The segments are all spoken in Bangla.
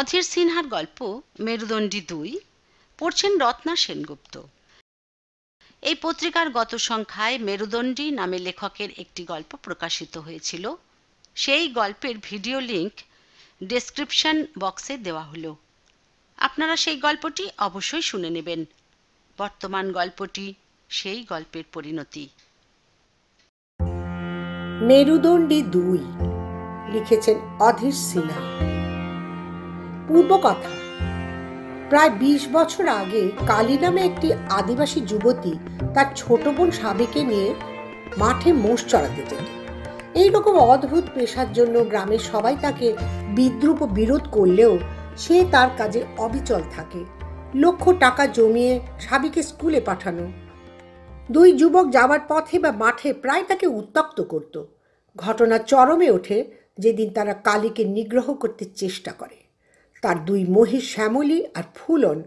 অধীর সিনহার গল্প মেরুদণ্ডী দুই পড়ছেন রত্না সেনগুপ্ত এই পত্রিকার গত সংখ্যায় মেরুদণ্ডী নামে লেখকের একটি গল্প প্রকাশিত হয়েছিল সেই গল্পের ভিডিও লিংক ডেসক্রিপশন বক্সে দেওয়া হলো আপনারা সেই গল্পটি অবশ্যই শুনে নেবেন বর্তমান গল্পটি সেই গল্পের পরিণতি মেরুদণ্ডী দুই লিখেছেন অধীর সিনহা পূর্বকথা প্রায় ২০ বছর আগে কালী নামে একটি আদিবাসী যুবতী তার ছোট বোন সাবেকে নিয়ে মাঠে মোষ চড়াতে যেত এইরকম অদ্ভুত পেশার জন্য গ্রামের সবাই তাকে বিদ্রুপ বিরোধ করলেও সে তার কাজে অবিচল থাকে লক্ষ টাকা জমিয়ে সাবিকে স্কুলে পাঠানো দুই যুবক যাওয়ার পথে বা মাঠে প্রায় তাকে উত্তপ্ত করত ঘটনা চরমে ওঠে যেদিন তারা কালীকে নিগ্রহ করতে চেষ্টা করে তার দুই মহিষ শ্যামলী আর ফুলন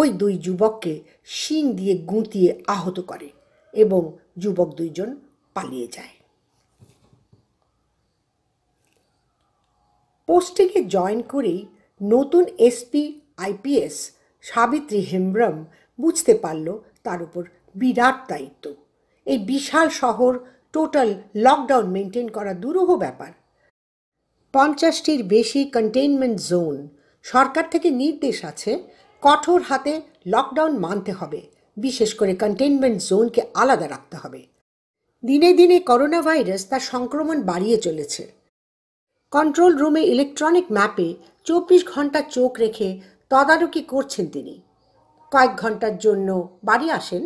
ওই দুই যুবককে শিং দিয়ে গুঁতিয়ে আহত করে এবং যুবক দুইজন পালিয়ে যায় পোস্টিংয়ে জয়েন করেই নতুন এসপি আইপিএস সাবিত্রী হেমব্রম বুঝতে পারল তার উপর বিরাট দায়িত্ব এই বিশাল শহর টোটাল লকডাউন মেনটেন করা দুরূহ ব্যাপার পঞ্চাশটির বেশি কন্টেইনমেন্ট জোন সরকার থেকে নির্দেশ আছে কঠোর হাতে লকডাউন মানতে হবে বিশেষ করে কন্টেনমেন্ট জোনকে আলাদা রাখতে হবে দিনে দিনে করোনা ভাইরাস তার সংক্রমণ বাড়িয়ে চলেছে কন্ট্রোল রুমে ইলেকট্রনিক ম্যাপে চব্বিশ ঘন্টা চোখ রেখে তদারকি করছেন তিনি কয়েক ঘন্টার জন্য বাড়ি আসেন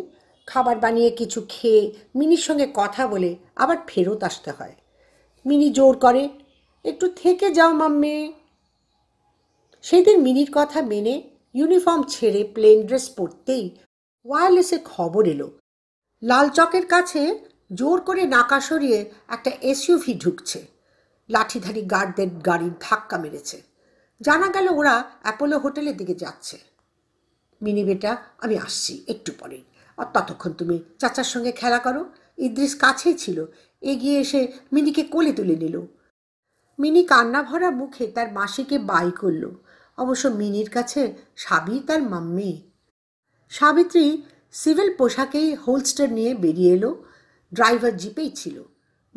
খাবার বানিয়ে কিছু খেয়ে মিনির সঙ্গে কথা বলে আবার ফেরত আসতে হয় মিনি জোর করে একটু থেকে যাও মাম্মে সেদিন মিনির কথা মেনে ইউনিফর্ম ছেড়ে প্লেন ড্রেস পরতেই ওয়ারলেসে খবর এলো লালচকের কাছে জোর করে নাকা সরিয়ে একটা এসইউভি ঢুকছে লাঠিধারী গার্ডদের গাড়ির ধাক্কা মেরেছে জানা গেল ওরা অ্যাপোলো হোটেলের দিকে যাচ্ছে মিনি বেটা আমি আসছি একটু পরেই আর ততক্ষণ তুমি চাচার সঙ্গে খেলা করো ইদ্রিস কাছেই ছিল এগিয়ে এসে মিনিকে কোলে তুলে নিল মিনি কান্না ভরা মুখে তার মাসিকে বাই করলো অবশ্য মিনির কাছে সাবি তার মাম্মি সাবিত্রী সিভিল পোশাকেই হোলস্টার নিয়ে বেরিয়ে এলো ড্রাইভার জিপেই ছিল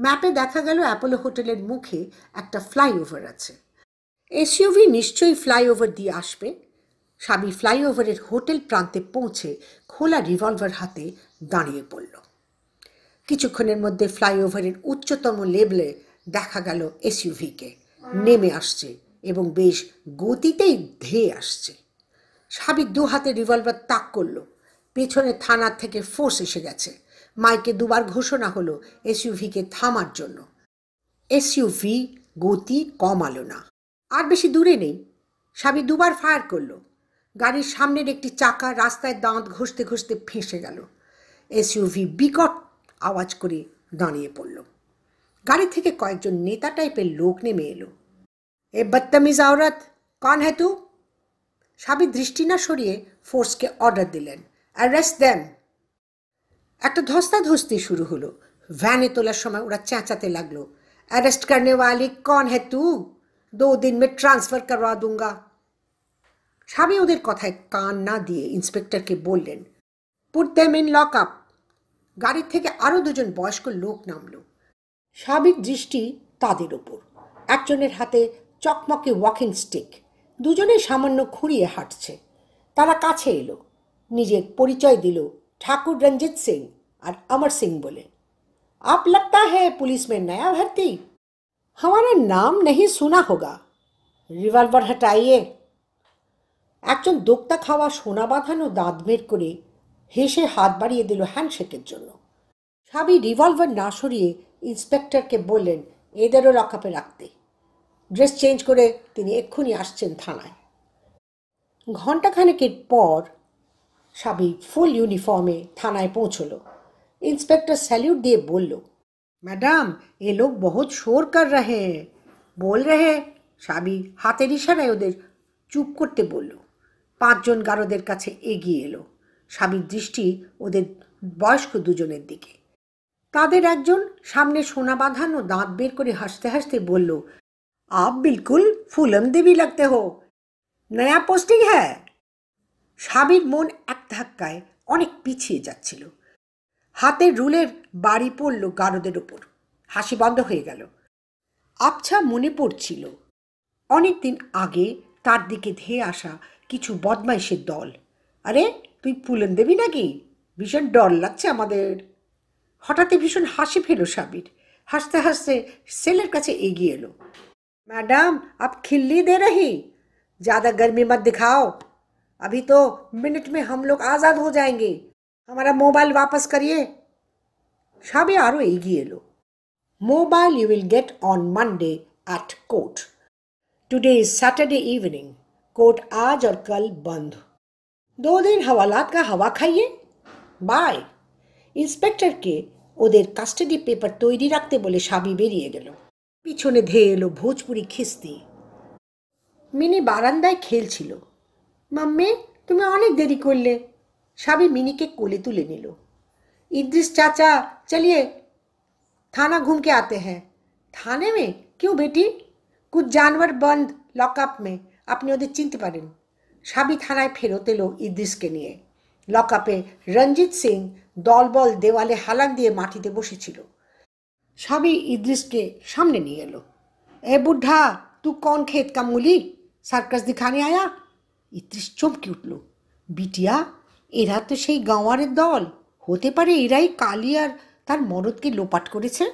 ম্যাপে দেখা গেল অ্যাপোলো হোটেলের মুখে একটা ফ্লাইওভার আছে এসইউভি নিশ্চয়ই ফ্লাইওভার দিয়ে আসবে সাবি ফ্লাইওভারের হোটেল প্রান্তে পৌঁছে খোলা রিভলভার হাতে দাঁড়িয়ে পড়ল কিছুক্ষণের মধ্যে ফ্লাইওভারের উচ্চতম লেবলে দেখা গেল এসইউভিকে নেমে আসছে এবং বেশ গতিতেই ধেয়ে আসছে সাবির দু হাতে রিভলভার তাক করল পেছনে থানার থেকে ফোর্স এসে গেছে মাইকে দুবার ঘোষণা হলো এসইউভিকে থামার জন্য এসইউভি গতি কমালো না আর বেশি দূরে নেই সাবি দুবার ফায়ার করলো গাড়ির সামনের একটি চাকা রাস্তায় দাঁত ঘষতে ঘষতে ফেঁসে গেল এসইউভি বিকট আওয়াজ করে দাঁড়িয়ে পড়ল গাড়ি থেকে কয়েকজন নেতা টাইপের লোক নেমে এলো এ বদতমিজ औरत কন है তু সাবি দৃষ্টি না সরিয়ে ফোর্সকে অর্ডার দিলেন অ্যারেস্ট দেন একটা ধস্তাধস্তি শুরু হলো ভ্যানে তোলার সময় ওরা চেঁচাতে লাগলো অ্যারেস্ট করনে কন कौन है तू दो दिन में ट्रांसफर करवा दूंगा স্বামী ওদের কথায় কান না দিয়ে ইন্সপেক্টরকে বললেন put them in lock up গাড়ির থেকে আরও দুজন বয়স্ক লোক নামল স্বামীর দৃষ্টি তাদের ওপর একজনের হাতে চকমকে ওয়াকিং স্টিক দুজনে সামান্য খুঁড়িয়ে হাঁটছে তারা কাছে এলো নিজের পরিচয় দিল ঠাকুর রঞ্জিৎ সিং আর অমর সিং বলে আপ লাগতা হ্যাঁ পুলিশ মে নয়া भर्ती हमारा নাম নেই শোনা হোগা রিভলভার হটাইয়ে একজন দোক্তা খাওয়া সোনা বাঁধানো দাঁত বের করে হেসে হাত বাড়িয়ে দিল হ্যান্ডশেকের জন্য সাবি রিভলভার না সরিয়ে ইন্সপেক্টরকে বললেন এদেরও রক্ষাপে রাখতে ড্রেস চেঞ্জ করে তিনি এক্ষুনি আসছেন থানায় ঘণ্টাখানেকের পর সাবি ফুল ইউনিফর্মে থানায় পৌঁছল ইন্সপেক্টর স্যালিউট দিয়ে বলল ম্যাডাম এ লোক বহুত শোর কর রহে বল রহে সাবি হাতের ইশারায় ওদের চুপ করতে বলল পাঁচজন গারদের কাছে এগিয়ে এলো স্বামীর দৃষ্টি ওদের বয়স্ক দুজনের দিকে তাদের একজন সামনে সোনা বাঁধানো দাঁত বের করে হাসতে হাসতে বলল आप बिल्कुल फूलम देवी लगते हो নয়া পোস্টিং হ্যাঁ স্বামীর মন এক ধাক্কায় অনেক পিছিয়ে যাচ্ছিল হাতের রুলের বাড়ি পড়ল গারদের ওপর হাসি বন্ধ হয়ে গেল আবছা মনে পড়ছিল অনেক দিন আগে তার দিকে ধেয়ে আসা কিছু বদমাইশের দল আরে তুই পুলেন দেবি নাকি ভীষণ ডর লাগছে আমাদের হঠাৎই ভীষণ হাসি ফেলো স্বামীর হাসতে হাসতে সেলের কাছে এগিয়ে এলো मैडम आप खिल्ली दे रही ज़्यादा गर्मी मत दिखाओ अभी तो मिनट में हम लोग आज़ाद हो जाएंगे हमारा मोबाइल वापस करिए शाबी आरो ये लो mobile you will get on Monday at court today is Saturday evening court आज और कल बंद दो दिन हवालात का हवा खाइए बाय इंस्पेक्टर ইন্সপেক্টরকে ওদের কাস্টাডি পেপার তৈরি রাখতে বলে शाबी বেরিয়ে গেল পিছনে ধেয়ে এলো ভোজপুরি খিস্তি মিনি বারান্দায় খেলছিল মাম্মে তুমি অনেক দেরি করলে সাবি মিনিকে কোলে তুলে নিল ইদ্রিস চাচা চলিয়ে থানা ঘুমকে আতে হ্যাঁ থানে মে কেউ বেটি কুছ জানোয়ার বন্ধ লকআপ মে আপনি ওদের চিনতে পারেন সাবি থানায় ফেরত এলো ইদ্রিসকে নিয়ে লকআপে রঞ্জিত সিং দলবল দেওয়ালে হালাক দিয়ে মাটিতে বসেছিল সবই ইদ্রিসকে সামনে নিয়ে এলো এ বুড্ঢা তু কন খেত কামুলি সার্কাস দিখানে আয়া ইদ্রিস চমকে উঠল বিটিয়া এরা তো সেই গাঁওয়ারের দল হতে পারে এরাই কালি আর তার মরদকে লোপাট করেছে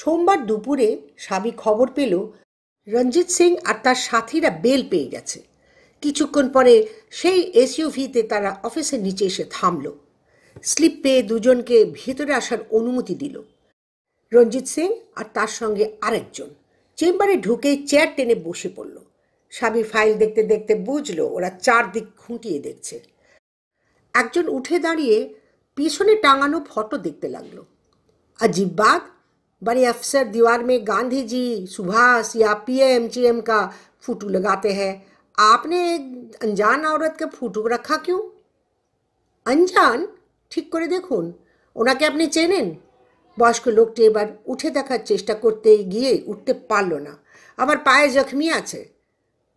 সোমবার দুপুরে স্বামী খবর পেল রঞ্জিত সিং আর তার সাথীরা বেল পেয়ে গেছে কিছুক্ষণ পরে সেই এসইউভিতে তারা অফিসের নিচে এসে থামলো স্লিপ পেয়ে দুজনকে ভেতরে আসার অনুমতি দিল রঞ্জিত সিং আর তার সঙ্গে আরেকজন চেম্বারে ঢুকে চেয়ার টেনে বসে পড়ল স্বামী ফাইল দেখতে দেখতে বুঝলো ওরা চারদিক খুঁটিয়ে দেখছে একজন উঠে দাঁড়িয়ে পিছনে টাঙানো ফটো দেখতে লাগলো अजीबात बड़े আফসার दीवार মে গান্ধীজি সুভাষ ইয়া या पीएम जीएम का फोटो लगाते हैं आपने एक अनजान औरत का ফুটু রাখা क्यों अनजान ঠিক করে দেখুন ওনাকে আপনি চেনেন বয়স্ক লোকটি এবার উঠে দেখার চেষ্টা করতে গিয়ে উঠতে পারল না আবার পায়ে জখমি আছে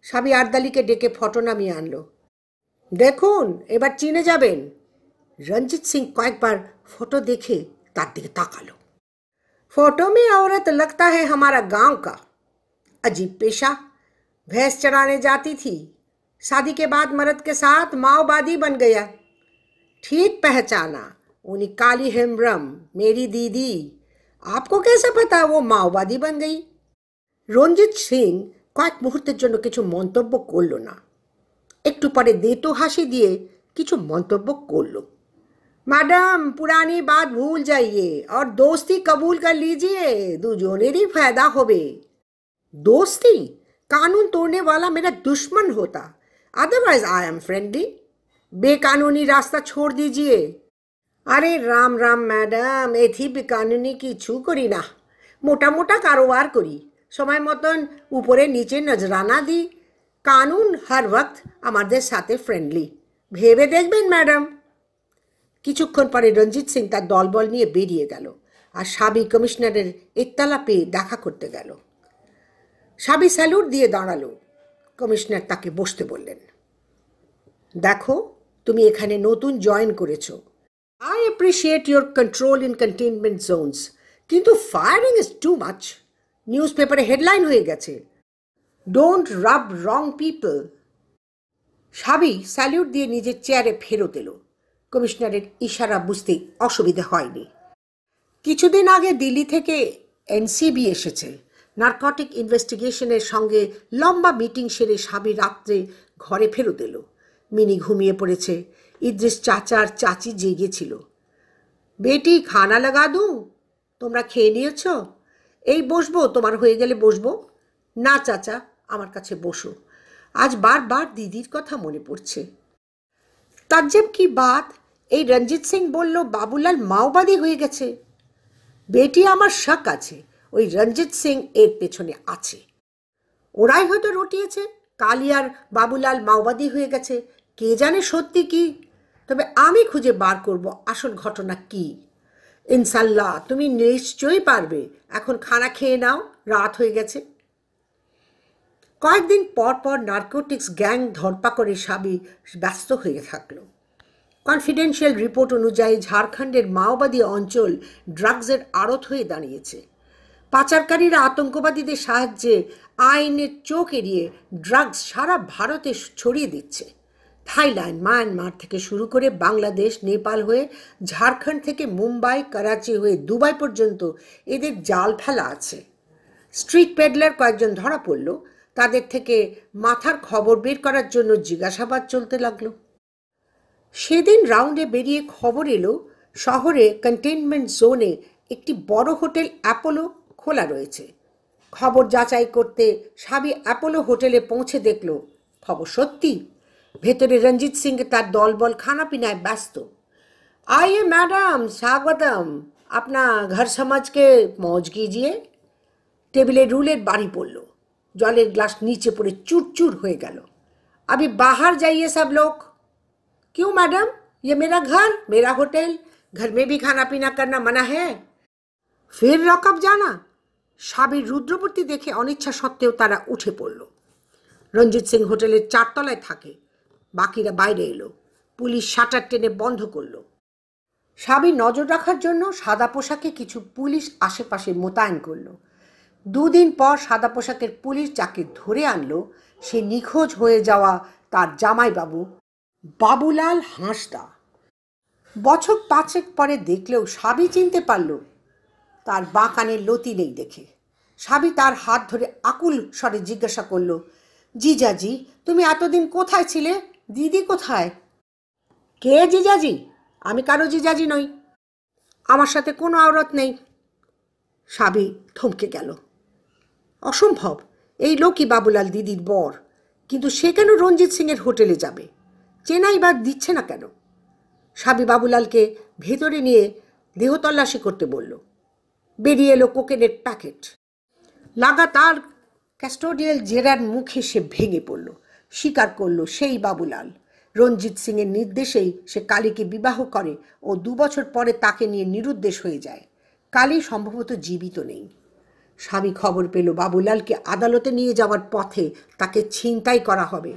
স্বামী আর্দালিকে ডেকে ফটো নামিয়ে আনলো দেখুন এবার চিনে যাবেন রঞ্জিত সিং কয়েকবার ফটো দেখে তার দিকে তাকালো ফটো মে औरत লাগতা হ্যাঁ हमारा গাঁও কা अजीब পেশা ভেস চড়ানে যাতি থি शादी के बाद मर्द के साथ माओवादी ठीक पहचाना निकाली हेम्ब्रम मेरी दीदी आपको कैसे पता वो माओवादी बन गई रंजित सिंह कैक মুহূর্তের জন্য কিছু মন্তব্য করল ना একটু পরে দেটো दिए कि কিছু মন্তব্য लो मैडम पुरानी बात भूल जाइए और दोस्ती कबूल कर लीजिए ही फायदा हो दोस्ती कानून तोड़ने वाला मेरा दुश्मन होता अदरवाइज आई एम फ्रेंडली बेकानूनी रास्ता छोड़ दीजिए আরে রাম রাম ম্যাডাম এথি বেকানুনি কিছু করি না মোটা মোটা কারোবার করি সময় মতন উপরে নিচে নজরানা দিই কানুন হর ওক্ত আমাদের সাথে ফ্রেন্ডলি ভেবে দেখবেন ম্যাডাম কিছুক্ষণ পরে রঞ্জিত সিং তার দলবল নিয়ে বেরিয়ে গেল আর সাবি কমিশনারের এত্তালা পেয়ে দেখা করতে গেল সাবি স্যালুট দিয়ে দাঁড়ালো কমিশনার তাকে বসতে বললেন দেখো তুমি এখানে নতুন জয়েন করেছো I appreciate your control in containment zones কিন্তু firing is too much news পেপারে হেডলাইন হয়ে গেছে don't rub wrong people Sabi salute দিয়ে নিজের চেয়ারে ফেরত এলো কমিশনারের ইশারা বুঝতে অসুবিধা হয়নি কিছুদিন আগে দিল্লি থেকে এনসিবি এসেছে নার্কটিক ইনভেস্টিগেশনের সঙ্গে লম্বা মিটিং সেরে সাবি রাত্রে ঘরে ফেরত এলো মিনি ঘুমিয়ে পড়েছে ইদ্রিস চাচার চাচি জেগেছিল বেটি খানা লাগা দু তোমরা খেয়ে নিয়েছ এই বসবো তোমার হয়ে গেলে বসবো না চাচা আমার কাছে বসো আজ বারবার দিদির কথা মনে পড়ছে তাজ্জেব কি বাদ এই রঞ্জিত সিং বলল বাবুলাল মাওবাদী হয়ে গেছে বেটি আমার শাক আছে ওই রঞ্জিত সিং এর পেছনে আছে ওরাই হয়তো রটিয়েছে কালিয়ার বাবুলাল মাওবাদী হয়ে গেছে কে জানে সত্যি কি তবে আমি খুঁজে বার করব আসল ঘটনা কি ইনশাল্লাহ তুমি নিশ্চয়ই পারবে এখন খানা খেয়ে নাও রাত হয়ে গেছে কয়েকদিন পর পর নার্কোটিক্স গ্যাং করে সাবি ব্যস্ত হয়ে থাকলো কনফিডেন্সিয়াল রিপোর্ট অনুযায়ী ঝাড়খণ্ডের মাওবাদী অঞ্চল ড্রাগসের আড়ত হয়ে দাঁড়িয়েছে পাচারকারীরা আতঙ্কবাদীদের সাহায্যে আইনের চোখ এড়িয়ে ড্রাগস সারা ভারতে ছড়িয়ে দিচ্ছে থাইল্যান্ড মায়ানমার থেকে শুরু করে বাংলাদেশ নেপাল হয়ে ঝাড়খণ্ড থেকে মুম্বাই করাচি হয়ে দুবাই পর্যন্ত এদের জাল ফেলা আছে স্ট্রিট পেডলার কয়েকজন ধরা পড়ল তাদের থেকে মাথার খবর বের করার জন্য জিজ্ঞাসাবাদ চলতে লাগলো সেদিন রাউন্ডে বেরিয়ে খবর এলো শহরে কন্টেনমেন্ট জোনে একটি বড় হোটেল অ্যাপোলো খোলা রয়েছে খবর যাচাই করতে সাবি অ্যাপোলো হোটেলে পৌঁছে দেখল খবর সত্যি ভেতরে রঞ্জিত সিং তার দলবল খানাপিনায় ব্যস্ত আইয়ে ম্যাডাম স্বাগতম আপনা ঘর সমাজকে মজ গিজিয়ে টেবিলে রুলের বাড়ি পড়ল জলের গ্লাস নিচে পড়ে চুরচুর হয়ে গেল আমি বাহার যাইয়ে সব লোক কিউ ম্যাডাম ইয়ে মেরা ঘর মেরা হোটেল ঘর মে খানা পিনা पीना करना হ্যাঁ ফের রকাব জানা সাবির রুদ্রবর্তী দেখে অনিচ্ছা সত্ত্বেও তারা উঠে পড়ল রঞ্জিত সিং হোটেলের চারতলায় থাকে বাকিরা বাইরে এলো পুলিশ শাটার টেনে বন্ধ করলো স্বামী নজর রাখার জন্য সাদা পোশাকে কিছু পুলিশ আশেপাশে মোতায়েন করলো দুদিন পর সাদা পোশাকের পুলিশ যাকে ধরে আনলো সে নিখোঁজ হয়ে যাওয়া তার জামাইবাবু বাবুলাল হাঁসদা বছর পাঁচেক পরে দেখলেও সাবি চিনতে পারল তার বাঁকানে লতি নেই দেখে সাবি তার হাত ধরে আকুল স্বরে জিজ্ঞাসা করল জিজাজি তুমি এতদিন কোথায় ছিলে দিদি কোথায় কে জিজাজি আমি কারো জিজাজি নই আমার সাথে কোনো আওরত নেই সাবি থমকে গেল অসম্ভব এই লোকই বাবুলাল দিদির বর কিন্তু সে কেন রঞ্জিত সিংয়ের হোটেলে যাবে চেনাই বা দিচ্ছে না কেন সাবি বাবুলালকে ভেতরে নিয়ে দেহ তল্লাশি করতে বলল বেরিয়ে এলো কোকেনের প্যাকেট লাগাতার ক্যাস্টোডিয়াল জেরার মুখে সে ভেঙে পড়ল স্বীকার করল সেই বাবুলাল রঞ্জিত সিংয়ের নির্দেশেই সে কালীকে বিবাহ করে ও দুবছর পরে তাকে নিয়ে নিরুদ্দেশ হয়ে যায় কালী সম্ভবত জীবিত নেই স্বামী খবর পেল বাবুলালকে আদালতে নিয়ে যাওয়ার পথে তাকে ছিনতাই করা হবে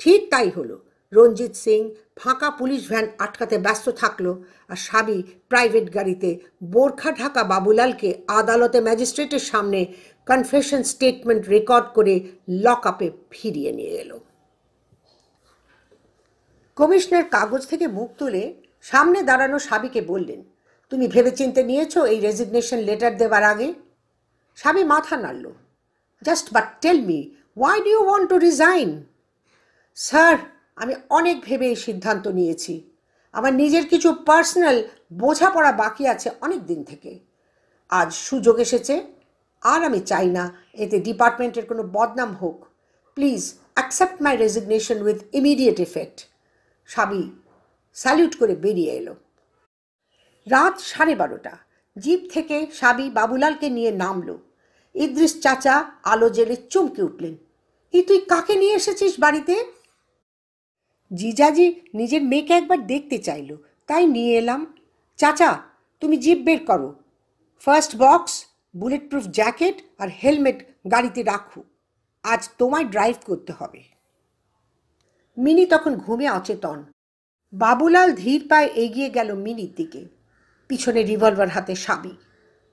ঠিক তাই হলো রঞ্জিত সিং ফাঁকা পুলিশ ভ্যান আটকাতে ব্যস্ত থাকলো আর স্বামী প্রাইভেট গাড়িতে বোরখা ঢাকা বাবুলালকে আদালতে ম্যাজিস্ট্রেটের সামনে কনফেশন স্টেটমেন্ট রেকর্ড করে লক আপে ফিরিয়ে নিয়ে এলো কমিশনের কাগজ থেকে মুখ তুলে সামনে দাঁড়ানো সাবিকে বললেন তুমি ভেবেচিন্তে নিয়েছো এই রেজিগনেশন লেটার দেওয়ার আগে সাবি মাথা নাড়ল just but tell me why do you want to resign sir আমি অনেক ভেবে এই সিদ্ধান্ত নিয়েছি আমার নিজের কিছু পার্সোনাল বোঝাপড়া বাকি আছে অনেক দিন থেকে আজ সুযোগ এসেছে আর আমি চাই না এতে ডিপার্টমেন্টের কোনো বদনাম হোক please accept my resignation with immediate effect Sabi salute করে বেরিয়ে এলো রাত সাড়ে বারোটা জিপ থেকে সাবি বাবুলালকে নিয়ে নামলো ইদ্রিস চাচা আলো জেলে চমকে উঠলেন ই তুই কাকে নিয়ে এসেছিস বাড়িতে জিজাজি নিজের মেয়েকে একবার দেখতে চাইল তাই নিয়ে এলাম চাচা তুমি জিপ বের করো first box bulletproof jacket আর হেলমেট গাড়িতে রাখু আজ তোমায় ড্রাইভ করতে হবে মিনি তখন ঘুমে অচেতন বাবুলাল ধীর পায়ে এগিয়ে গেল মিনির দিকে পিছনে রিভলভার হাতে সাবি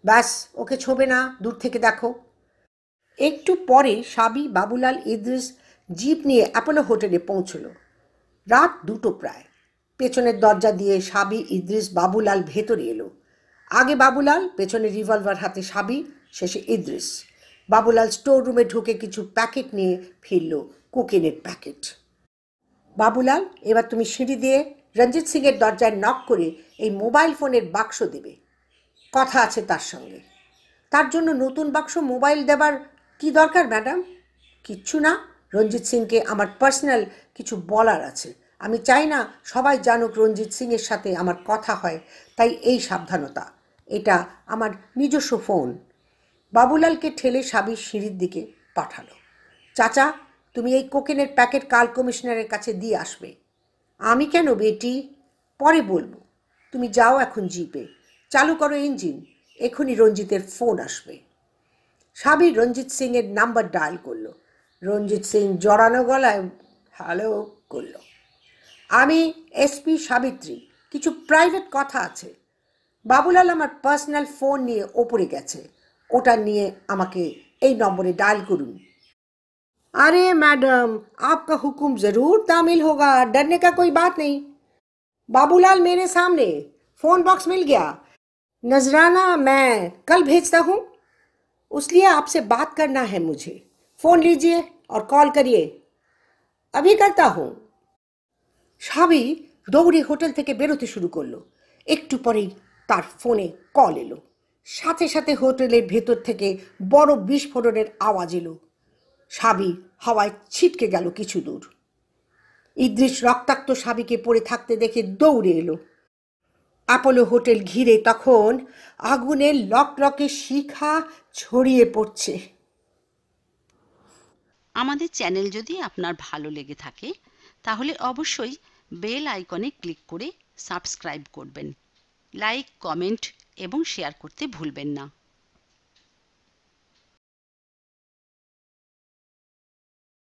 ব্যাস ওকে ছোবে না দূর থেকে দেখো একটু পরে সাবি বাবুলাল ইদ্রিস জিপ নিয়ে অ্যাপোলো হোটেলে পৌঁছল রাত দুটো প্রায় পেছনের দরজা দিয়ে সাবি ইদ্রিস বাবুলাল ভেতরে এলো আগে বাবুলাল পেছনে রিভলভার হাতে সাবি শেষে ইদ্রিস বাবুলাল স্টোর রুমে ঢুকে কিছু প্যাকেট নিয়ে ফিরল কুকিনের প্যাকেট বাবুলাল এবার তুমি সিঁড়ি দিয়ে রঞ্জিত সিংয়ের দরজায় নক করে এই মোবাইল ফোনের বাক্স দেবে কথা আছে তার সঙ্গে তার জন্য নতুন বাক্স মোবাইল দেবার কি দরকার ম্যাডাম কিচ্ছু না রঞ্জিত সিংকে আমার পার্সোনাল কিছু বলার আছে আমি চাই না সবাই জানুক রঞ্জিত সিংয়ের সাথে আমার কথা হয় তাই এই সাবধানতা এটা আমার নিজস্ব ফোন বাবুলালকে ঠেলে স্বামীর সিঁড়ির দিকে পাঠালো চাচা তুমি এই কোকেনের প্যাকেট কাল কমিশনারের কাছে দিয়ে আসবে আমি কেন বেটি পরে বলবো তুমি যাও এখন জিপে চালু করো ইঞ্জিন এখনই রঞ্জিতের ফোন আসবে সাবির রঞ্জিত সিংয়ের নাম্বার ডায়াল করলো রঞ্জিত সিং জড়ানো গলায় হ্যালো করল আমি এসপি সাবিত্রী কিছু প্রাইভেট কথা আছে बाबूलाल पार्सनल फोन नहीं ओपरे ওপরে গেছে नम्बरे डायल আমাকে अरे मैडम आपका हुक्म ज़रूर तामिल होगा डरने का कोई बात नहीं बाबूलाल मेरे सामने फ़ोन बॉक्स मिल गया नजराना मैं कल भेजता हूँ उसलिए आपसे बात करना है मुझे फ़ोन लीजिए और कॉल करिए अभी करता हूँ সবই দৌড়ে হোটেল থেকে বেরোতে শুরু করলো पर ही তার ফোনে কল এলো সাথে সাথে হোটেলের ভেতর থেকে বড় বিস্ফোরণের আওয়াজ এলো সাবি হাওয়ায় ছিটকে গেল কিছু দূর ইদ্রিস রক্তাক্ত সাবিকে পড়ে থাকতে দেখে দৌড়ে এলো অ্যাপোলো হোটেল ঘিরে তখন আগুনের লকলকে শিখা ছড়িয়ে পড়ছে আমাদের চ্যানেল যদি আপনার ভালো লেগে থাকে তাহলে অবশ্যই বেল আইকনে ক্লিক করে সাবস্ক্রাইব করবেন লাইক কমেন্ট এবং শেয়ার করতে ভুলবেন না